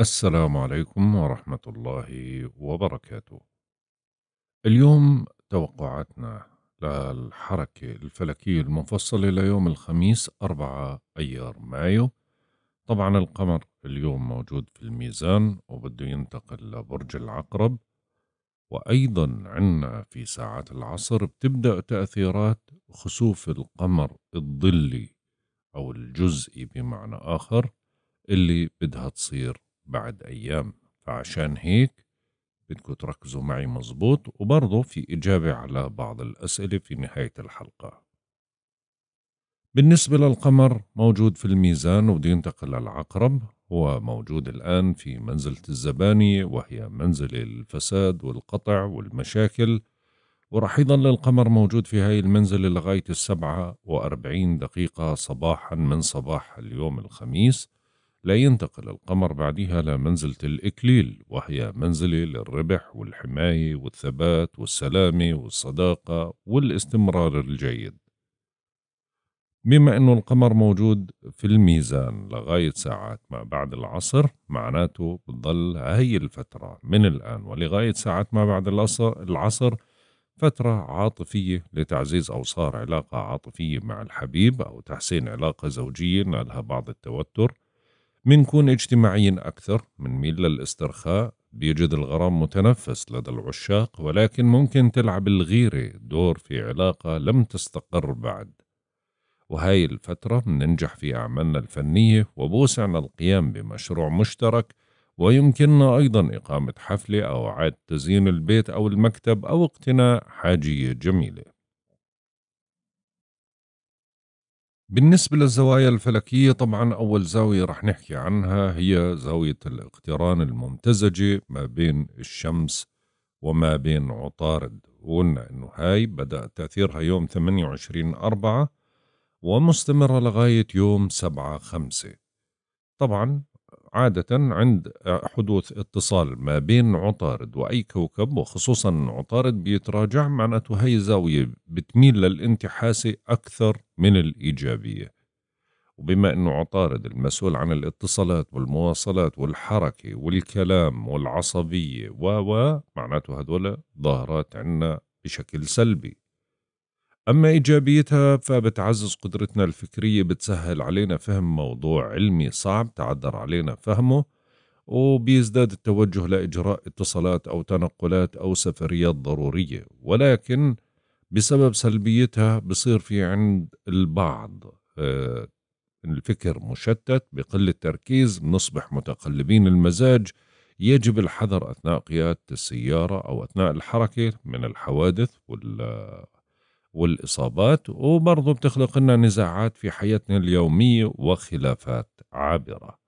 السلام عليكم ورحمة الله وبركاته. اليوم توقعاتنا للحركة الفلكية المفصلة ليوم الخميس 4 أيار مايو. طبعا القمر اليوم موجود في الميزان وبده ينتقل لبرج العقرب وأيضا عنا في ساعات العصر بتبدأ تأثيرات خسوف القمر الظلي أو الجزئي بمعنى آخر اللي بدها تصير بعد أيام فعشان هيك بدكم تركزوا معي مزبوط وبرضه في إجابة على بعض الأسئلة في نهاية الحلقة بالنسبة للقمر موجود في الميزان وبده ينتقل للعقرب هو موجود الآن في منزلة الزبانية وهي منزلة الفساد والقطع والمشاكل ورح يظل القمر موجود في هاي المنزلة لغاية السبعة وأربعين دقيقة صباحا من صباح اليوم الخميس لا ينتقل القمر بعدها لمنزلة الإكليل وهي منزلة للربح والحماية والثبات والسلامة والصداقة والاستمرار الجيد بما أنه القمر موجود في الميزان لغاية ساعات ما بعد العصر معناته بتضل هاي الفترة من الآن ولغاية ساعات ما بعد العصر فترة عاطفية لتعزيز أوصار علاقة عاطفية مع الحبيب أو تحسين علاقة زوجية نالها بعض التوتر منكون اجتماعيين أكثر ميل للاسترخاء بيجد الغرام متنفس لدى العشاق ولكن ممكن تلعب الغيرة دور في علاقة لم تستقر بعد وهاي الفترة مننجح في أعمالنا الفنية وبوسعنا القيام بمشروع مشترك ويمكننا أيضا إقامة حفلة أو إعادة تزيين البيت أو المكتب أو اقتناء حاجية جميلة بالنسبة للزوايا الفلكية طبعا أول زاوية رح نحكي عنها هي زاوية الاقتران الممتزجة ما بين الشمس وما بين عطارد وقلنا أنه هاي بدأ تأثيرها يوم 28 أربعة ومستمرة لغاية يوم 7 خمسة طبعا عادة عند حدوث اتصال ما بين عطارد وأي كوكب وخصوصا عطارد بيتراجع معناته هي زاوية بتميل للانتحاسة أكثر من الإيجابية وبما أنه عطارد المسؤول عن الاتصالات والمواصلات والحركة والكلام والعصبية و معناته هذول ظاهرات عنا بشكل سلبي أما إيجابيتها فبتعزز قدرتنا الفكرية بتسهل علينا فهم موضوع علمي صعب تعذر علينا فهمه وبيزداد التوجه لإجراء اتصالات أو تنقلات أو سفريات ضرورية ولكن بسبب سلبيتها بصير في عند البعض آه، الفكر مشتت بقل التركيز نصبح متقلبين المزاج يجب الحذر أثناء قيادة السيارة أو أثناء الحركة من الحوادث وال والإصابات وبرضه بتخلق لنا نزاعات في حياتنا اليومية وخلافات عابرة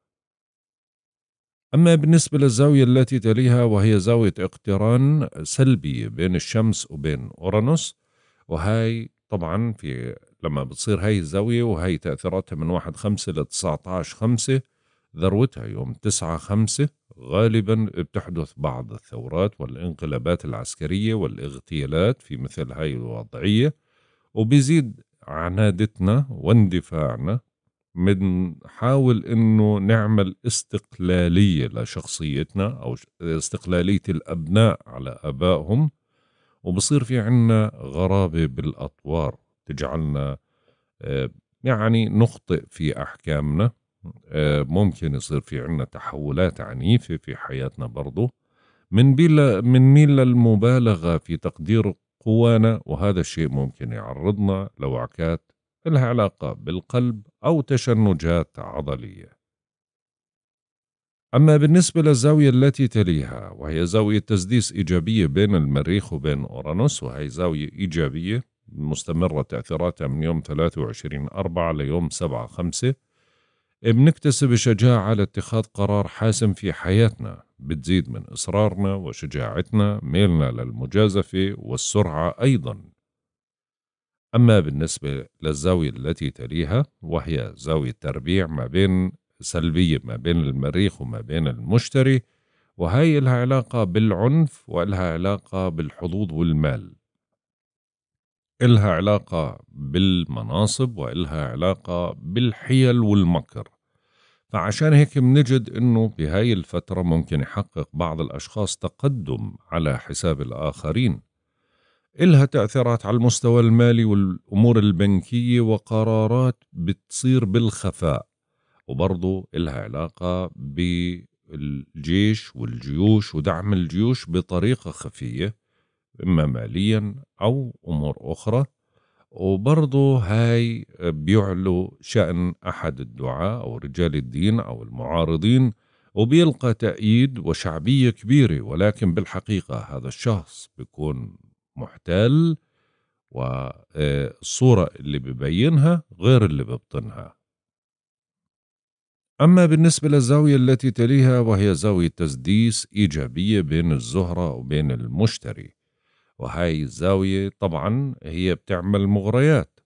أما بالنسبة للزاوية التي تليها وهي زاوية اقتران سلبي بين الشمس وبين أورانوس وهي طبعا في لما بتصير هاي الزاوية وهي تأثيراتها من واحد خمسة لتسعة عشر خمسة ذروتها يوم 9 5 غالبا بتحدث بعض الثورات والانقلابات العسكرية والاغتيالات في مثل هاي الوضعية وبيزيد عنادتنا واندفاعنا بنحاول انه نعمل استقلالية لشخصيتنا او استقلالية الابناء على ابائهم وبصير في عنا غرابة بالاطوار تجعلنا آه، يعني نخطئ في احكامنا آه، ممكن يصير في عنا تحولات عنيفة في حياتنا برضو من, بلا من ميل للمبالغة في تقدير قوانا وهذا الشيء ممكن يعرضنا لوعكات لها علاقة بالقلب أو تشنجات عضلية أما بالنسبة للزاوية التي تليها وهي زاوية تسديس إيجابية بين المريخ وبين أورانوس وهي زاوية إيجابية مستمرة تأثيراتها من يوم 23 أربعة ليوم 7 خمسة إيه، بنكتسب الشجاعة لاتخاذ قرار حاسم في حياتنا بتزيد من إصرارنا وشجاعتنا ميلنا للمجازفة والسرعة أيضا أما بالنسبة للزاوية التي تليها وهي زاوية تربيع ما بين سلبية ما بين المريخ وما بين المشتري وهي لها علاقة بالعنف ولها علاقة بالحظوظ والمال إلها علاقة بالمناصب وإلها علاقة بالحيل والمكر فعشان هيك بنجد انه بهاي الفترة ممكن يحقق بعض الاشخاص تقدم على حساب الاخرين إلها تأثيرات على المستوى المالي والأمور البنكية وقرارات بتصير بالخفاء وبرضو إلها علاقة بالجيش والجيوش ودعم الجيوش بطريقة خفية إما ماليا أو أمور أخرى وبرضو هاي بيعلو شأن أحد الدعاة أو رجال الدين أو المعارضين وبيلقى تأييد وشعبية كبيرة ولكن بالحقيقة هذا الشخص بيكون محتل والصورة آه، اللي ببينها غير اللي ببطنها أما بالنسبة للزاوية التي تليها وهي زاوية تسديس إيجابية بين الزهرة وبين المشتري وهاي الزاوية طبعا هي بتعمل مغريات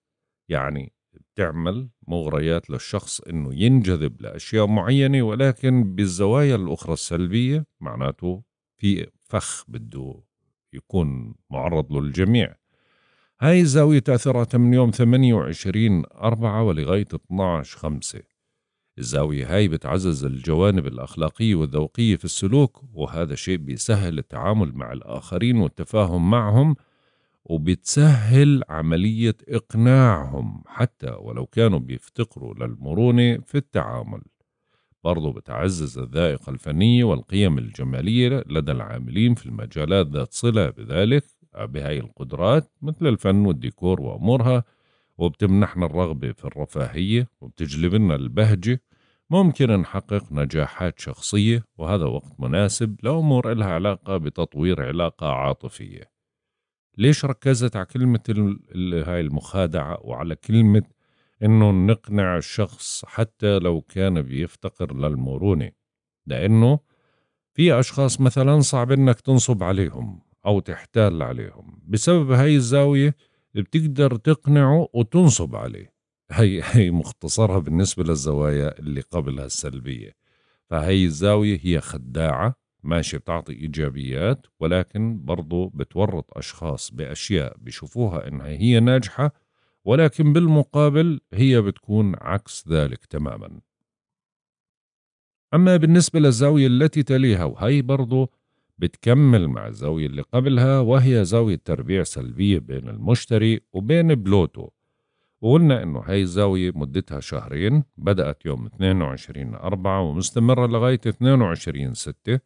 يعني بتعمل مغريات للشخص انه ينجذب لاشياء معينه ولكن بالزوايا الاخرى السلبيه معناته في فخ بده يكون معرض له الجميع هاي الزاوية تأثيراتها من يوم 28 4 ولغاية 12 5 الزاوية هاي بتعزز الجوانب الأخلاقية والذوقية في السلوك وهذا الشيء بيسهل التعامل مع الآخرين والتفاهم معهم وبتسهل عملية إقناعهم حتى ولو كانوا بيفتقروا للمرونة في التعامل برضو بتعزز الذائقة الفنية والقيم الجمالية لدى العاملين في المجالات ذات صلة بذلك بهاي القدرات مثل الفن والديكور وأمورها وبتمنحنا الرغبة في الرفاهية وبتجلب لنا البهجة ممكن نحقق نجاحات شخصية وهذا وقت مناسب لأمور إلها علاقة بتطوير علاقة عاطفية ليش ركزت على كلمة هاي المخادعة وعلى كلمة إنه نقنع الشخص حتى لو كان بيفتقر للمرونة لأنه في أشخاص مثلا صعب إنك تنصب عليهم أو تحتال عليهم بسبب هاي الزاوية بتقدر تقنعه وتنصب عليه هي هي مختصرها بالنسبة للزوايا اللي قبلها السلبية فهي الزاوية هي خداعة ماشي بتعطي إيجابيات ولكن برضو بتورط أشخاص بأشياء بيشوفوها إنها هي ناجحة ولكن بالمقابل هي بتكون عكس ذلك تماما أما بالنسبة للزاوية التي تليها وهي برضو بتكمل مع الزاوية اللي قبلها وهي زاوية تربيع سلبية بين المشتري وبين بلوتو وقلنا إنه هاي الزاوية مدتها شهرين بدأت يوم 22 أربعة ومستمرة لغاية 22 ستة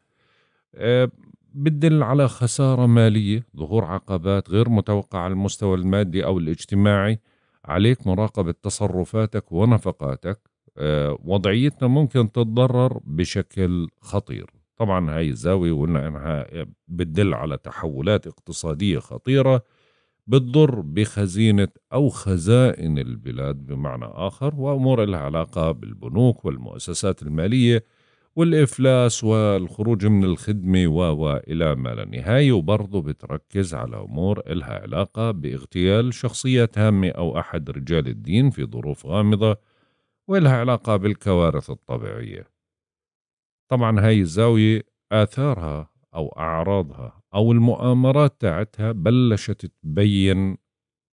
أه بتدل على خسارة مالية ظهور عقبات غير متوقعة على المستوى المادي أو الاجتماعي عليك مراقبة تصرفاتك ونفقاتك أه وضعيتنا ممكن تتضرر بشكل خطير طبعا هاي الزاوية وقلنا انها بتدل على تحولات اقتصادية خطيرة بتضر بخزينة أو خزائن البلاد بمعنى آخر وأمور لها علاقة بالبنوك والمؤسسات المالية والإفلاس والخروج من الخدمة و ما لا نهاية وبرضه بتركز على أمور لها علاقة باغتيال شخصيات هامة أو أحد رجال الدين في ظروف غامضة ولها علاقة بالكوارث الطبيعية طبعا هاي الزاوية آثارها أو أعراضها أو المؤامرات تاعتها بلشت تبين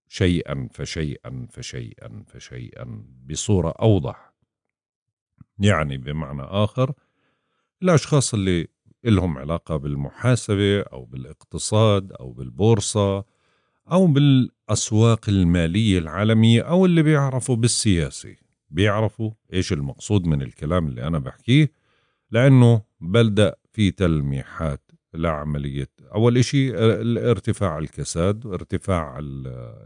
شيئا فشيئا فشيئا فشيئا بصورة أوضح يعني بمعنى آخر الأشخاص اللي لهم علاقة بالمحاسبة أو بالاقتصاد أو بالبورصة أو بالأسواق المالية العالمية أو اللي بيعرفوا بالسياسة بيعرفوا إيش المقصود من الكلام اللي أنا بحكيه لأنه بدأ في تلميحات لعملية أول إشي آه، ارتفاع الكساد ارتفاع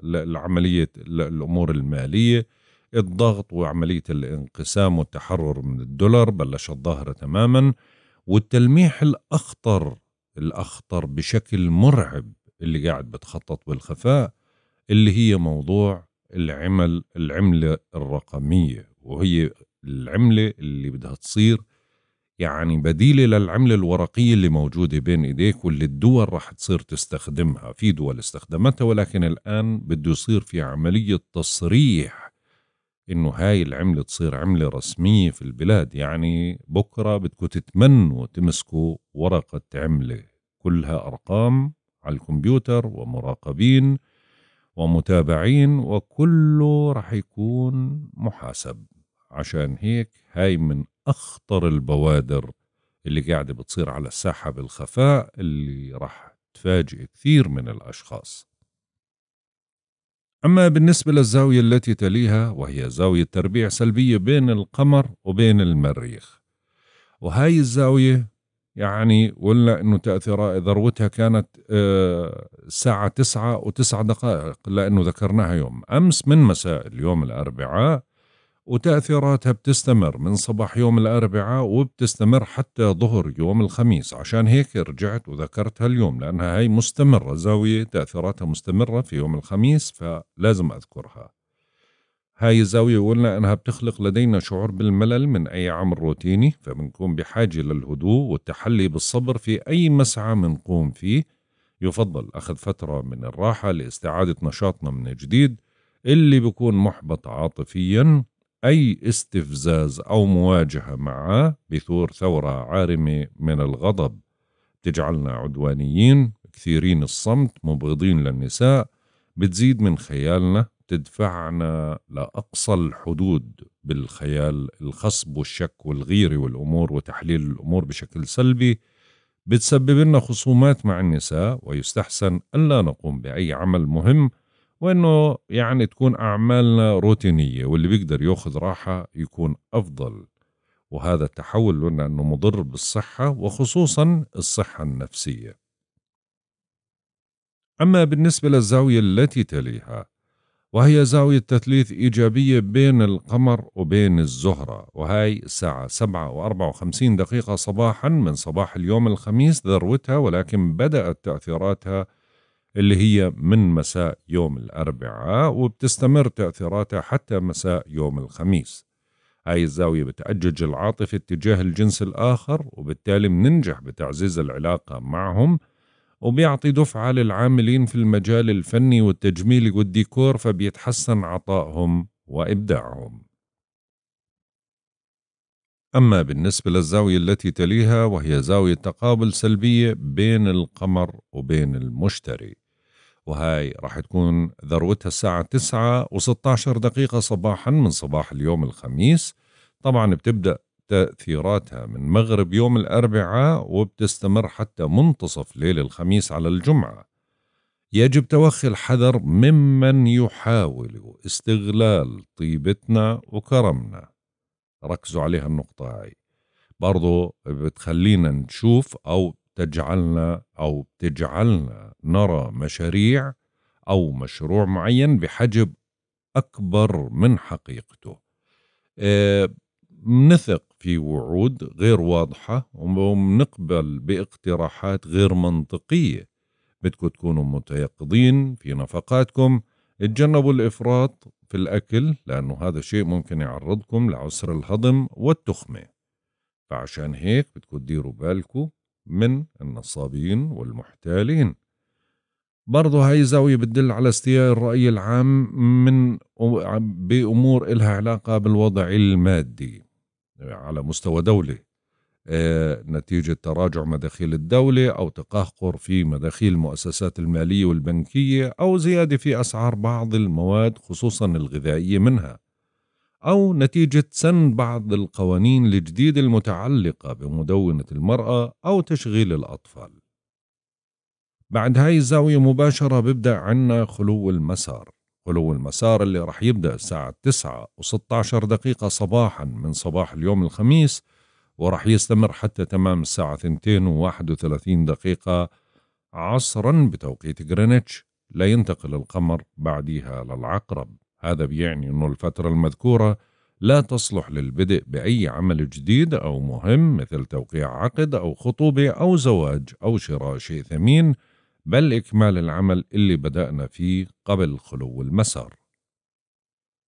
العملية الأمور المالية الضغط وعملية الانقسام والتحرر من الدولار بلش الظاهرة تماما والتلميح الأخطر الأخطر بشكل مرعب اللي قاعد بتخطط بالخفاء اللي هي موضوع العمل العملة الرقمية وهي العملة اللي بدها تصير يعني بديله للعمله الورقيه اللي موجوده بين ايديك واللي الدول راح تصير تستخدمها، في دول استخدمتها ولكن الان بده يصير في عمليه تصريح انه هاي العمله تصير عمله رسميه في البلاد، يعني بكره بدكم تتمنوا تمسكوا ورقه عمله كلها ارقام على الكمبيوتر ومراقبين ومتابعين وكله رح يكون محاسب عشان هيك هاي من أخطر البوادر اللي قاعدة بتصير على الساحة بالخفاء اللي راح تفاجئ كثير من الأشخاص أما بالنسبة للزاوية التي تليها وهي زاوية تربيع سلبية بين القمر وبين المريخ وهاي الزاوية يعني قلنا أنه تأثيرها ذروتها كانت آه، الساعة تسعة وتسعة دقائق لأنه ذكرناها يوم أمس من مساء اليوم الأربعاء وتأثيراتها بتستمر من صباح يوم الأربعاء وبتستمر حتى ظهر يوم الخميس عشان هيك رجعت وذكرتها اليوم لأنها هي مستمرة زاوية تأثيراتها مستمرة في يوم الخميس فلازم أذكرها هاي الزاوية قلنا أنها بتخلق لدينا شعور بالملل من أي عمل روتيني فبنكون بحاجة للهدوء والتحلي بالصبر في أي مسعى منقوم فيه يفضل أخذ فترة من الراحة لاستعادة نشاطنا من جديد اللي بيكون محبط عاطفيا أي استفزاز أو مواجهة معه بثور ثورة عارمة من الغضب تجعلنا عدوانيين كثيرين الصمت مبغضين للنساء بتزيد من خيالنا تدفعنا لأقصى الحدود بالخيال الخصب والشك والغيرة والأمور وتحليل الأمور بشكل سلبي بتسبب لنا خصومات مع النساء ويستحسن ألا نقوم بأي عمل مهم وانه يعني تكون اعمالنا روتينيه واللي بيقدر ياخذ راحه يكون افضل وهذا التحول لنا انه مضر بالصحه وخصوصا الصحه النفسيه اما بالنسبه للزاويه التي تليها وهي زاوية تثليث إيجابية بين القمر وبين الزهرة وهي الساعة 7 و 54 دقيقة صباحا من صباح اليوم الخميس ذروتها ولكن بدأت تأثيراتها اللي هي من مساء يوم الأربعاء وبتستمر تأثيراتها حتى مساء يوم الخميس هاي الزاوية بتأجج العاطفة اتجاه الجنس الآخر وبالتالي بننجح بتعزيز العلاقة معهم وبيعطي دفعة للعاملين في المجال الفني والتجميلي والديكور فبيتحسن عطائهم وإبداعهم أما بالنسبة للزاوية التي تليها وهي زاوية تقابل سلبية بين القمر وبين المشتري وهاي راح تكون ذروتها الساعة 9 و16 دقيقة صباحا من صباح اليوم الخميس طبعا بتبدأ تأثيراتها من مغرب يوم الأربعاء وبتستمر حتى منتصف ليل الخميس على الجمعة يجب توخي الحذر ممن يحاول استغلال طيبتنا وكرمنا ركزوا عليها النقطة هاي برضو بتخلينا نشوف أو تجعلنا أو بتجعلنا نرى مشاريع أو مشروع معين بحجب أكبر من حقيقته آه، منثق في وعود غير واضحة ومنقبل باقتراحات غير منطقية بدكم تكونوا متيقظين في نفقاتكم تجنبوا الإفراط في الأكل لأنه هذا شيء ممكن يعرضكم لعسر الهضم والتخمة فعشان هيك بدكم تديروا بالكم من النصابين والمحتالين برضه هاي زاوية بتدل على استياء الرأي العام من بأمور إلها علاقة بالوضع المادي على مستوى دولي نتيجة تراجع مداخيل الدولة أو تقهقر في مداخيل المؤسسات المالية والبنكية أو زيادة في أسعار بعض المواد خصوصا الغذائية منها أو نتيجة سن بعض القوانين الجديدة المتعلقة بمدونة المرأة أو تشغيل الأطفال بعد هاي الزاوية مباشرة ببدأ عنا خلو المسار خلو المسار اللي رح يبدأ الساعة 9 و16 دقيقة صباحا من صباح اليوم الخميس وراح يستمر حتى تمام الساعة 2:31 دقيقة عصرا بتوقيت غرينتش لا ينتقل القمر بعدها للعقرب هذا بيعني أن الفترة المذكورة لا تصلح للبدء بأي عمل جديد أو مهم مثل توقيع عقد أو خطوبة أو زواج أو شراء شيء ثمين بل إكمال العمل اللي بدأنا فيه قبل خلو المسار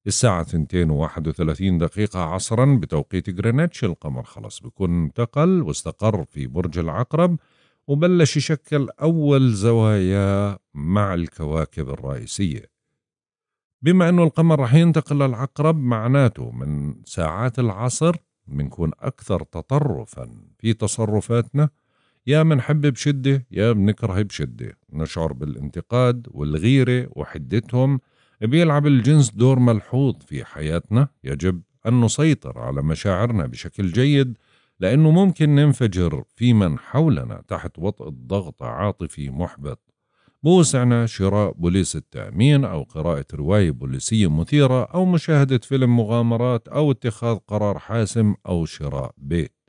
الساعة 2:31 دقيقة عصرا بتوقيت جرينتش القمر خلاص بيكون انتقل واستقر في برج العقرب وبلش يشكل أول زوايا مع الكواكب الرئيسية بما أنه القمر رح ينتقل للعقرب معناته من ساعات العصر بنكون أكثر تطرفا في تصرفاتنا يا منحب بشدة يا بنكره بشدة نشعر بالانتقاد والغيرة وحدتهم بيلعب الجنس دور ملحوظ في حياتنا يجب أن نسيطر على مشاعرنا بشكل جيد لأنه ممكن ننفجر في من حولنا تحت وطأة ضغط عاطفي محبط بوسعنا شراء بوليس التأمين أو قراءة رواية بوليسية مثيرة أو مشاهدة فيلم مغامرات أو اتخاذ قرار حاسم أو شراء بيت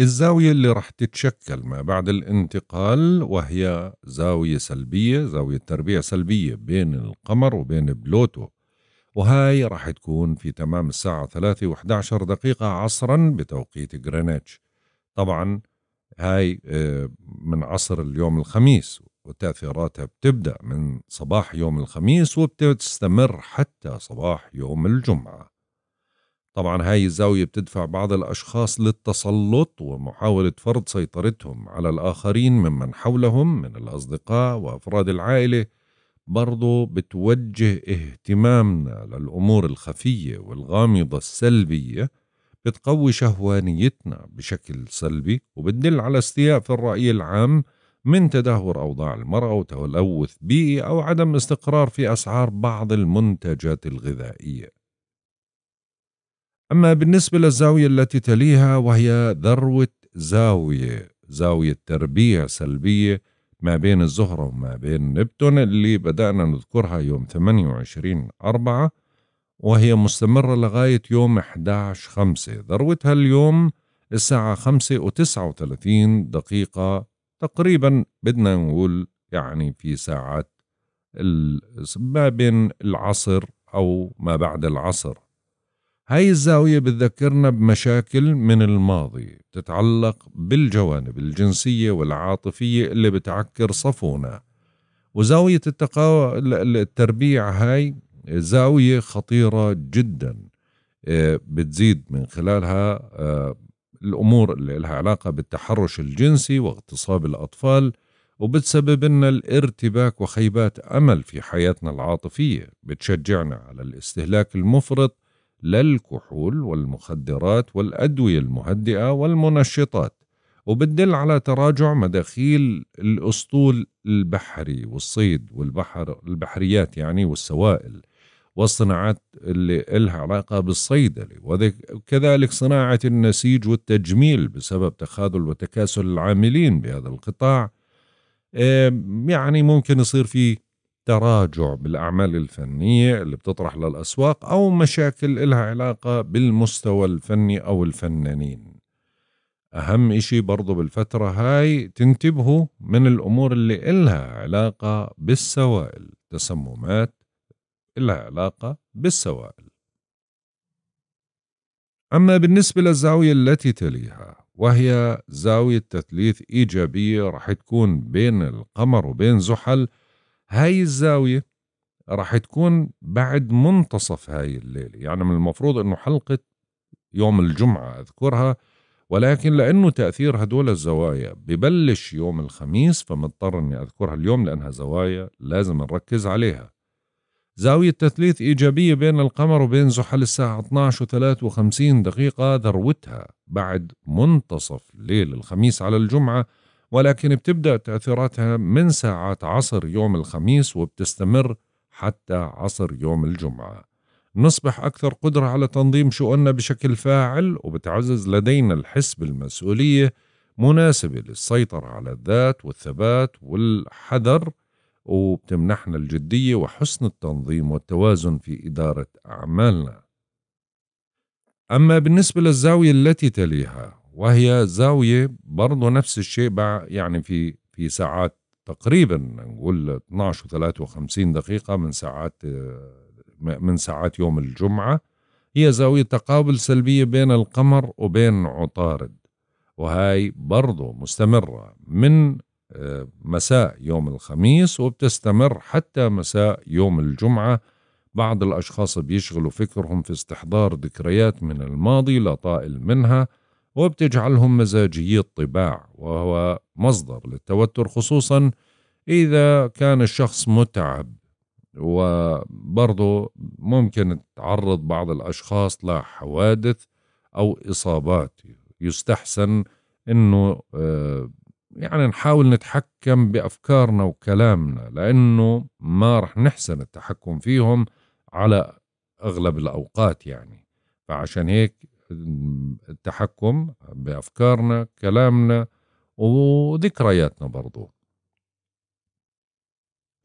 الزاوية اللي رح تتشكل ما بعد الانتقال وهي زاوية سلبية زاوية تربيع سلبية بين القمر وبين بلوتو وهاي رح تكون في تمام الساعة 3 و 11 دقيقة عصرا بتوقيت غرينتش طبعا هاي آه، من عصر اليوم الخميس وتأثيراتها بتبدأ من صباح يوم الخميس وبتستمر حتى صباح يوم الجمعة طبعا هاي الزاوية بتدفع بعض الأشخاص للتسلط ومحاولة فرض سيطرتهم على الآخرين ممن حولهم من الأصدقاء وأفراد العائلة برضو بتوجه اهتمامنا للأمور الخفية والغامضة السلبية بتقوي شهوانيتنا بشكل سلبي وبتدل على استياء في الرأي العام من تدهور أوضاع المرأة وتلوث بيئي أو عدم استقرار في أسعار بعض المنتجات الغذائية أما بالنسبة للزاوية التي تليها وهي ذروة زاوية زاوية تربيع سلبية ما بين الزهرة وما بين نبتون اللي بدأنا نذكرها يوم 28 أربعة وهي مستمرة لغاية يوم 11 خمسة ذروتها اليوم الساعة خمسة وتسعة وثلاثين دقيقة تقريبا بدنا نقول يعني في ساعات ما بين العصر أو ما بعد العصر هاي الزاوية بتذكرنا بمشاكل من الماضي بتتعلق بالجوانب الجنسية والعاطفية اللي بتعكر صفونا وزاوية التقا... التربيع هاي زاوية خطيرة جدا آه، بتزيد من خلالها آه، الأمور اللي لها علاقة بالتحرش الجنسي واغتصاب الأطفال وبتسبب لنا الارتباك وخيبات أمل في حياتنا العاطفية بتشجعنا على الاستهلاك المفرط لا الكحول والمخدرات والأدوية المهدئة والمنشطات وبتدل على تراجع مداخيل الأسطول البحري والصيد والبحر البحريات يعني والسوائل والصناعات اللي لها علاقة بالصيدلة وكذلك صناعة النسيج والتجميل بسبب تخاذل وتكاسل العاملين بهذا القطاع يعني ممكن يصير في تراجع بالاعمال الفنيه اللي بتطرح للاسواق او مشاكل إلها علاقه بالمستوى الفني او الفنانين اهم اشي برضو بالفتره هاي تنتبهوا من الامور اللي إلها علاقه بالسوائل تسممات إلها علاقه بالسوائل اما بالنسبه للزاويه التي تليها وهي زاويه تثليث ايجابيه رح تكون بين القمر وبين زحل هاي الزاوية راح تكون بعد منتصف هاي الليلة يعني من المفروض أنه حلقة يوم الجمعة أذكرها ولكن لأنه تأثير هدول الزوايا ببلش يوم الخميس فمضطر أني أذكرها اليوم لأنها زوايا لازم نركز عليها زاوية تثليث إيجابية بين القمر وبين زحل الساعة 12 و 53 دقيقة ذروتها بعد منتصف ليل الخميس على الجمعة ولكن بتبدأ تأثيراتها من ساعات عصر يوم الخميس وبتستمر حتى عصر يوم الجمعة نصبح أكثر قدرة على تنظيم شؤوننا بشكل فاعل وبتعزز لدينا الحس بالمسؤولية مناسبة للسيطرة على الذات والثبات والحذر وبتمنحنا الجدية وحسن التنظيم والتوازن في إدارة أعمالنا أما بالنسبة للزاوية التي تليها وهي زاوية برضه نفس الشيء بقى يعني في في ساعات تقريبا نقول 12 و 53 دقيقة من ساعات من ساعات يوم الجمعة هي زاوية تقابل سلبية بين القمر وبين عطارد وهاي برضه مستمرة من آه، مساء يوم الخميس وبتستمر حتى مساء يوم الجمعة بعض الأشخاص بيشغلوا فكرهم في استحضار ذكريات من الماضي لا طائل منها وبتجعلهم مزاجي الطباع وهو مصدر للتوتر خصوصا إذا كان الشخص متعب وبرضه ممكن تعرض بعض الأشخاص لحوادث أو إصابات يستحسن أنه آه، يعني نحاول نتحكم بأفكارنا وكلامنا لأنه ما رح نحسن التحكم فيهم على أغلب الأوقات يعني فعشان هيك التحكم بأفكارنا كلامنا وذكرياتنا برضو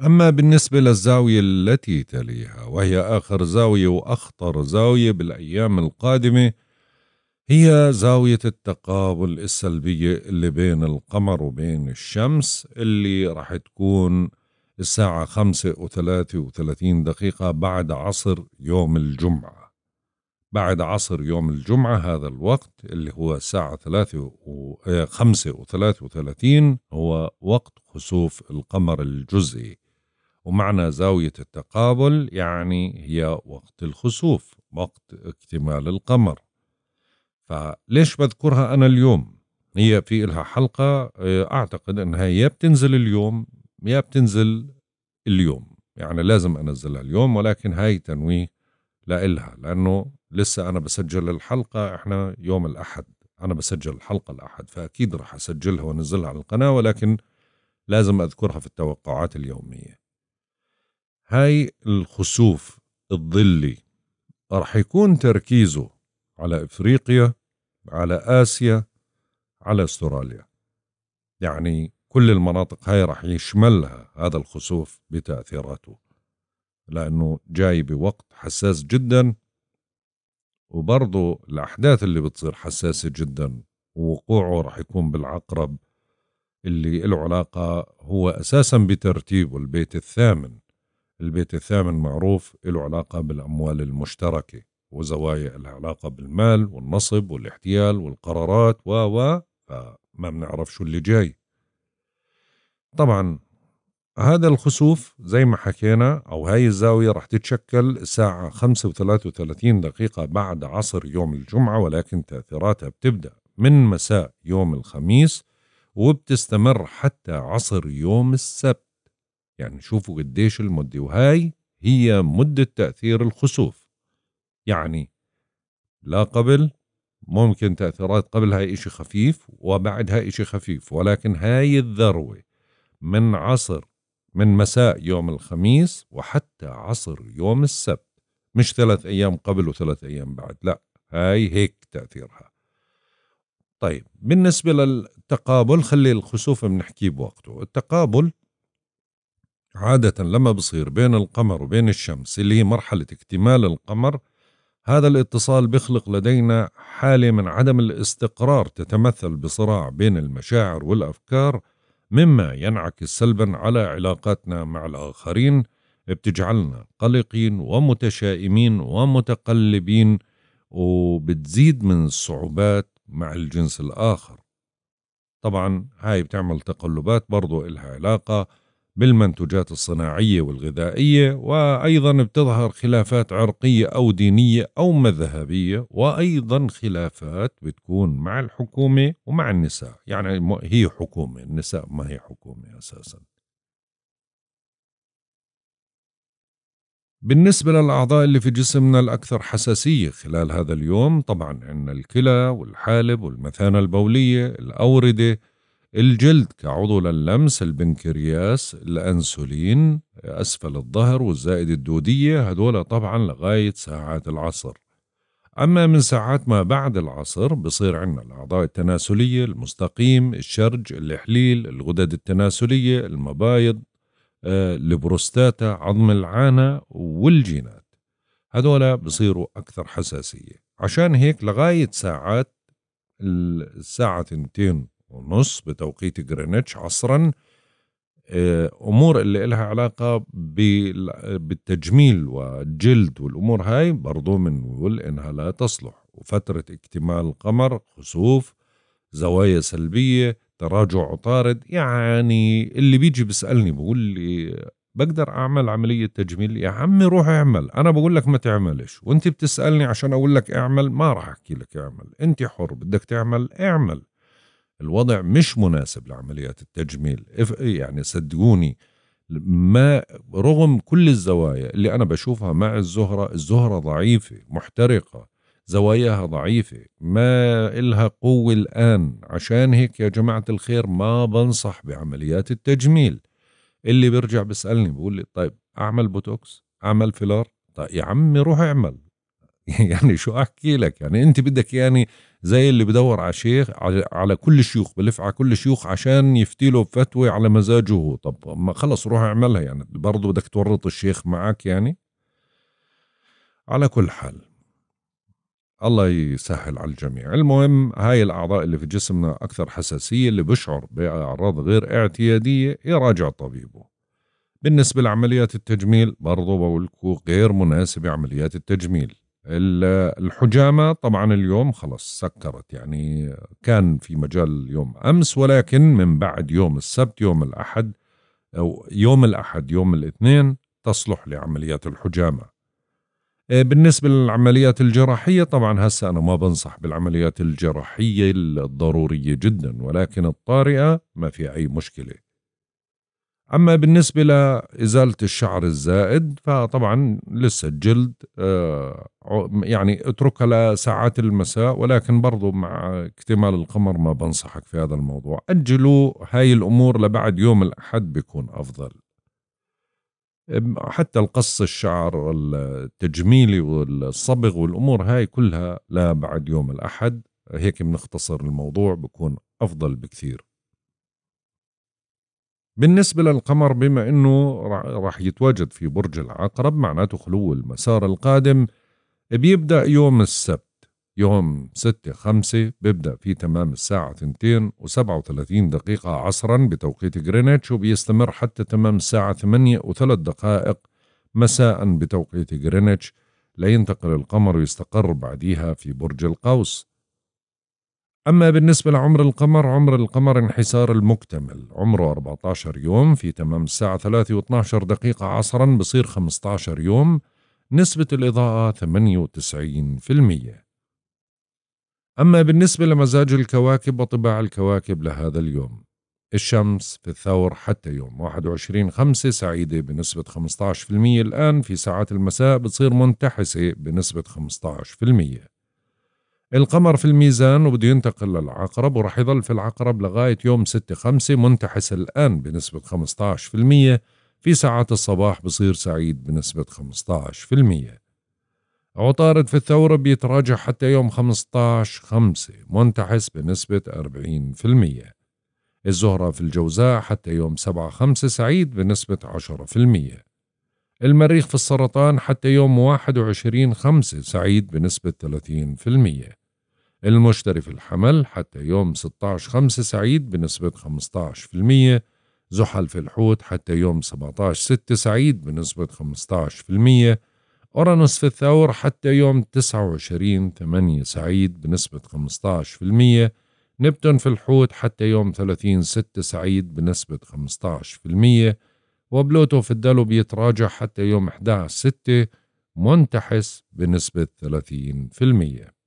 أما بالنسبة للزاوية التي تليها وهي آخر زاوية وأخطر زاوية بالأيام القادمة هي زاوية التقابل السلبية اللي بين القمر وبين الشمس اللي راح تكون الساعة خمسة وثلاثة وثلاثين دقيقة بعد عصر يوم الجمعة بعد عصر يوم الجمعة هذا الوقت اللي هو الساعة ثلاثة و 5 آه، و وثلاثين هو وقت خسوف القمر الجزئي ومعنى زاوية التقابل يعني هي وقت الخسوف وقت اكتمال القمر فليش بذكرها أنا اليوم هي في إلها حلقة آه، أعتقد أنها يا بتنزل اليوم يا بتنزل اليوم يعني لازم أنزلها اليوم ولكن هاي تنويه لإلها لأنه لسه انا بسجل الحلقه احنا يوم الاحد انا بسجل الحلقه الاحد فاكيد راح اسجلها وانزلها على القناه ولكن لازم اذكرها في التوقعات اليوميه هاي الخسوف الظلي راح يكون تركيزه على افريقيا على اسيا على استراليا يعني كل المناطق هاي راح يشملها هذا الخسوف بتاثيراته لانه جاي بوقت حساس جدا وبرضه الأحداث اللي بتصير حساسة جدا ووقوعه رح يكون بالعقرب اللي له علاقة هو أساسا بترتيبه البيت الثامن البيت الثامن معروف له علاقة بالأموال المشتركة وزوايا العلاقة بالمال والنصب والاحتيال والقرارات و و فما بنعرف شو اللي جاي طبعا هذا الخسوف زي ما حكينا أو هاي الزاوية رح تتشكل الساعة 35 دقيقة بعد عصر يوم الجمعة ولكن تأثيراتها بتبدأ من مساء يوم الخميس وبتستمر حتى عصر يوم السبت يعني شوفوا قديش المدة وهاي هي مدة تأثير الخسوف يعني لا قبل ممكن تأثيرات قبلها إشي خفيف وبعدها إشي خفيف ولكن هاي الذروة من عصر من مساء يوم الخميس وحتى عصر يوم السبت مش ثلاث أيام قبل وثلاث أيام بعد لا هاي هيك تأثيرها طيب بالنسبة للتقابل خلي الخسوف بنحكيه بوقته التقابل عادة لما بصير بين القمر وبين الشمس اللي هي مرحلة اكتمال القمر هذا الاتصال بيخلق لدينا حالة من عدم الاستقرار تتمثل بصراع بين المشاعر والأفكار مما ينعكس سلبا على علاقاتنا مع الآخرين بتجعلنا قلقين ومتشائمين ومتقلبين وبتزيد من الصعوبات مع الجنس الآخر طبعا هاي بتعمل تقلبات برضو إلها علاقة بالمنتوجات الصناعية والغذائية وأيضا بتظهر خلافات عرقية أو دينية أو مذهبية وأيضا خلافات بتكون مع الحكومة ومع النساء يعني هي حكومة النساء ما هي حكومة أساسا بالنسبة للأعضاء اللي في جسمنا الأكثر حساسية خلال هذا اليوم طبعا عندنا الكلى والحالب والمثانة البولية الأوردة الجلد كعضو للمس البنكرياس الأنسولين أسفل الظهر والزائد الدودية هدول طبعا لغاية ساعات العصر أما من ساعات ما بعد العصر بصير عندنا الأعضاء التناسلية المستقيم الشرج الإحليل الغدد التناسلية المبايض آه، البروستاتا عظم العانة والجينات هذولا بصيروا أكثر حساسية عشان هيك لغاية ساعات الساعة 2 ونص بتوقيت جرينتش عصرا آه، امور اللي لها علاقه بالتجميل والجلد والامور هاي برضو بنقول انها لا تصلح وفتره اكتمال القمر خسوف زوايا سلبيه تراجع عطارد يعني اللي بيجي بيسالني بقول لي بقدر اعمل عمليه تجميل يا عمي روح اعمل انا بقول لك ما تعملش وانت بتسالني عشان اقول لك اعمل ما راح احكي لك اعمل انت حر بدك تعمل اعمل الوضع مش مناسب لعمليات التجميل يعني صدقوني ما رغم كل الزوايا اللي أنا بشوفها مع الزهرة الزهرة ضعيفة محترقة زواياها ضعيفة ما إلها قوة الآن عشان هيك يا جماعة الخير ما بنصح بعمليات التجميل اللي بيرجع بيسألني بيقول لي طيب أعمل بوتوكس أعمل فيلر طيب يا عمي روح اعمل يعني شو احكي لك يعني انت بدك يعني زي اللي بدور على شيخ على, كل الشيوخ بلف على كل الشيوخ عشان يفتي له بفتوى على مزاجه هو طب ما خلص روح اعملها يعني برضه بدك تورط الشيخ معك يعني على كل حال الله يسهل على الجميع المهم هاي الأعضاء اللي في جسمنا أكثر حساسية اللي بشعر بأعراض غير اعتيادية يراجع طبيبه بالنسبة لعمليات التجميل برضه بقول غير مناسبة عمليات التجميل الحجامة طبعا اليوم خلص سكرت يعني كان في مجال يوم أمس ولكن من بعد يوم السبت يوم الأحد أو يوم الأحد يوم الاثنين تصلح لعمليات الحجامة آه، بالنسبة للعمليات الجراحية طبعا هسه أنا ما بنصح بالعمليات الجراحية الضرورية جدا ولكن الطارئة ما في أي مشكلة أما بالنسبة لإزالة الشعر الزائد فطبعا لسه الجلد آه، يعني اتركها لساعات المساء ولكن برضو مع اكتمال القمر ما بنصحك في هذا الموضوع أجلوا هاي الأمور لبعد يوم الأحد بيكون أفضل حتى القص الشعر التجميلي والصبغ والأمور هاي كلها لبعد يوم الأحد هيك بنختصر الموضوع بكون أفضل بكثير بالنسبة للقمر بما أنه راح يتواجد في برج العقرب معناته خلو المسار القادم بيبدأ يوم السبت يوم ستة خمسة بيبدأ في تمام الساعة 2 وسبعة وثلاثين دقيقة عصرا بتوقيت غرينتش وبيستمر حتى تمام الساعة ثمانية وثلاث دقائق مساء بتوقيت غرينتش لينتقل القمر ويستقر بعديها في برج القوس أما بالنسبة لعمر القمر عمر القمر انحسار المكتمل عمره 14 يوم في تمام الساعة 3 و 12 دقيقة عصرا بصير 15 يوم نسبة الإضاءة 98% أما بالنسبة لمزاج الكواكب وطباع الكواكب لهذا اليوم الشمس في الثور حتى يوم 21 5 سعيدة بنسبة 15% الآن في ساعات المساء بتصير منتحسة بنسبة 15% القمر في الميزان وبده ينتقل للعقرب وراح يظل في العقرب لغاية يوم 6 5 منتحس الآن بنسبة 15% في ساعات الصباح بصير سعيد بنسبة 15% عطارد في الثورة بيتراجع حتى يوم 15 5 منتحس بنسبة 40% الزهرة في الجوزاء حتى يوم 7 5 سعيد بنسبة 10% المريخ في السرطان حتى يوم 21 5 سعيد بنسبة 30% المشتري في الحمل حتى يوم 16 5 سعيد بنسبة 15% زحل في الحوت حتى يوم 17 6 سعيد بنسبة 15% أورانوس في الثور حتى يوم 29 8 سعيد بنسبة 15% نبتون في الحوت حتى يوم 30 6 سعيد بنسبة 15% وبلوتو في الدلو بيتراجع حتى يوم 11 6 منتحس بنسبة 30%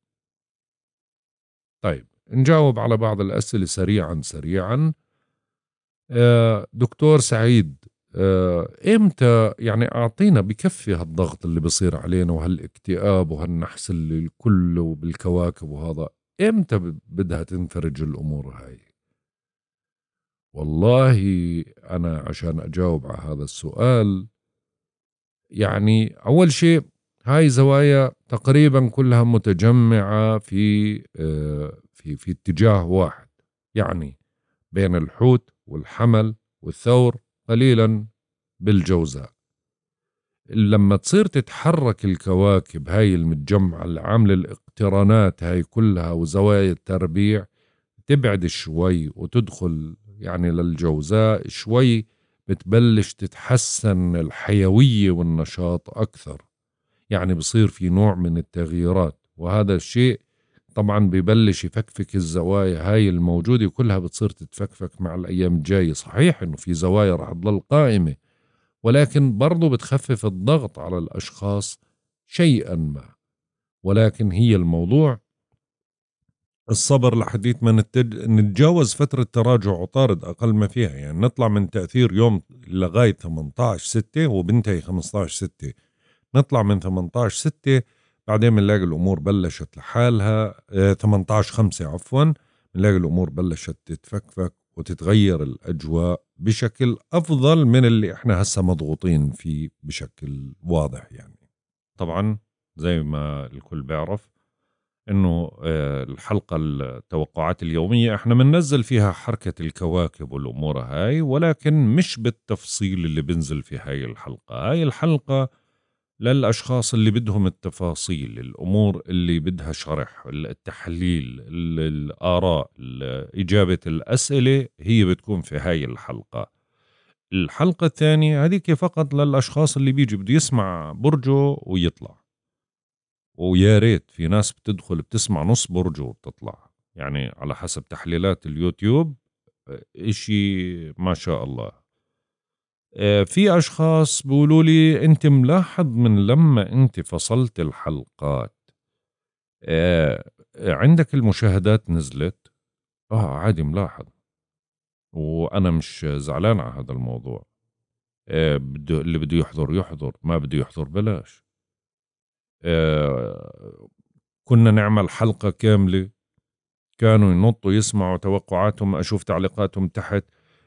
طيب نجاوب على بعض الأسئلة سريعا سريعا آه، دكتور سعيد آه، امتى يعني اعطينا بكفي هالضغط اللي بصير علينا وهالاكتئاب وهالنحس اللي كله بالكواكب وهذا امتى بدها تنفرج الامور هاي والله انا عشان اجاوب على هذا السؤال يعني اول شيء هاي زوايا تقريبا كلها متجمعة في آه، في في اتجاه واحد يعني بين الحوت والحمل والثور قليلا بالجوزاء لما تصير تتحرك الكواكب هاي المتجمعة اللي عاملة الاقترانات هاي كلها وزوايا التربيع تبعد شوي وتدخل يعني للجوزاء شوي بتبلش تتحسن الحيوية والنشاط أكثر يعني بصير في نوع من التغييرات وهذا الشيء طبعا ببلش يفكفك الزوايا هاي الموجودة وكلها بتصير تتفكفك مع الأيام الجاية صحيح أنه في زوايا رح تضل قائمة ولكن برضو بتخفف الضغط على الأشخاص شيئا ما ولكن هي الموضوع الصبر لحديت ما نتج... نتجاوز فترة تراجع عطارد أقل ما فيها يعني نطلع من تأثير يوم لغاية 18 6 وبنتهي 15 6 نطلع من 18 6 بعدين بنلاقي الامور بلشت لحالها 18 آه، 5 عفوا بنلاقي الامور بلشت تتفكفك وتتغير الاجواء بشكل افضل من اللي احنا هسه مضغوطين فيه بشكل واضح يعني طبعا زي ما الكل بيعرف انه آه، الحلقه التوقعات اليوميه احنا بننزل فيها حركه الكواكب والامور هاي ولكن مش بالتفصيل اللي بنزل في هاي الحلقه هاي الحلقه للأشخاص اللي بدهم التفاصيل الأمور اللي بدها شرح التحليل الآراء إجابة الأسئلة هي بتكون في هاي الحلقة الحلقة الثانية هذيك فقط للأشخاص اللي بيجي بده يسمع برجه ويطلع ويا ريت في ناس بتدخل بتسمع نص برجه وبتطلع يعني على حسب تحليلات اليوتيوب اشي ما شاء الله آه، في أشخاص بيقولوا لي أنت ملاحظ من لما أنت فصلت الحلقات آه، عندك المشاهدات نزلت آه عادي ملاحظ وأنا مش زعلان على هذا الموضوع آه، بده اللي بده يحضر يحضر ما بده يحضر بلاش كنا نعمل حلقة كاملة كانوا ينطوا يسمعوا توقعاتهم أشوف تعليقاتهم تحت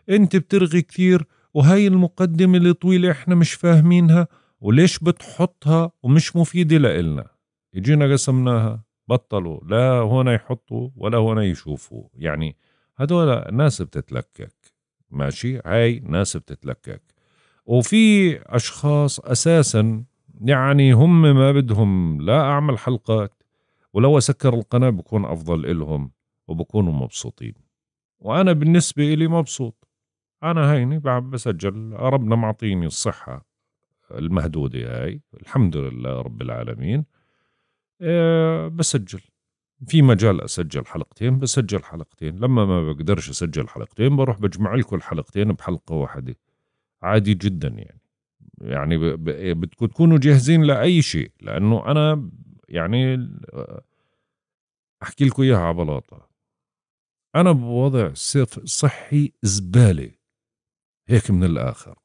أنت بترغي كثير وهي المقدمة اللي طويلة احنا مش فاهمينها وليش بتحطها ومش مفيدة لإلنا يجينا قسمناها بطلوا لا هنا يحطوا ولا هنا يشوفوا يعني هدول ناس بتتلكك ماشي هاي ناس بتتلكك وفي أشخاص أساسا يعني هم ما بدهم لا أعمل حلقات ولو أسكر القناة بكون أفضل إلهم وبكونوا مبسوطين وأنا بالنسبة إلي مبسوط أنا هيني بسجل ربنا معطيني الصحة المهدودة هاي الحمد لله رب العالمين آه، بسجل في مجال أسجل حلقتين بسجل حلقتين لما ما بقدرش أسجل حلقتين بروح بجمع لكم الحلقتين بحلقة واحدة عادي جدا يعني يعني بدكم إيه، تكونوا جاهزين لأي شيء لأنه أنا يعني أحكي لكم إياها على بلاطة أنا بوضع صحي زبالة هيك من الآخر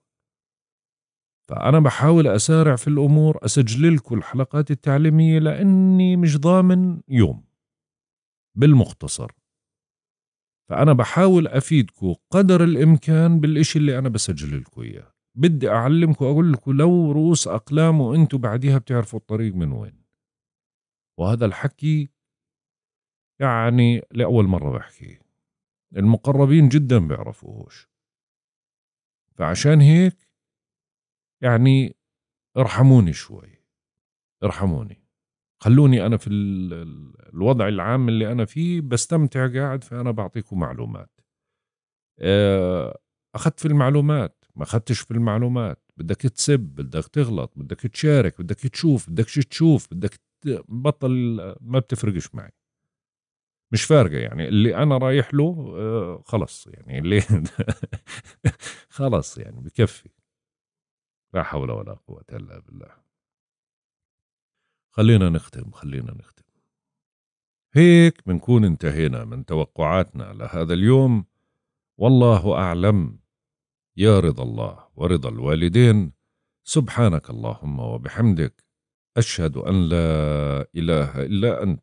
فأنا بحاول أسارع في الأمور أسجل لكم الحلقات التعليمية لأني مش ضامن يوم بالمختصر فأنا بحاول أفيدكم قدر الإمكان بالإشي اللي أنا بسجل لكم إياه بدي أعلمكم أقول لكم لو رؤوس أقلام وأنتوا بعديها بتعرفوا الطريق من وين وهذا الحكي يعني لأول مرة بحكيه المقربين جدا بيعرفوهوش فعشان هيك يعني ارحموني شوي ارحموني خلوني أنا في الوضع العام اللي أنا فيه بستمتع قاعد فأنا بعطيكم معلومات آه، أخذت في المعلومات ما أخذتش في المعلومات بدك تسب بدك تغلط بدك تشارك بدك تشوف بدك تشوف بدك بطل ما بتفرقش معي مش فارقه يعني اللي انا رايح له آه، خلص يعني اللي خلص يعني بكفي لا حول ولا قوه الا بالله خلينا نختم خلينا نختم هيك بنكون انتهينا من توقعاتنا لهذا اليوم والله اعلم يا رضا الله ورضا الوالدين سبحانك اللهم وبحمدك اشهد ان لا اله الا انت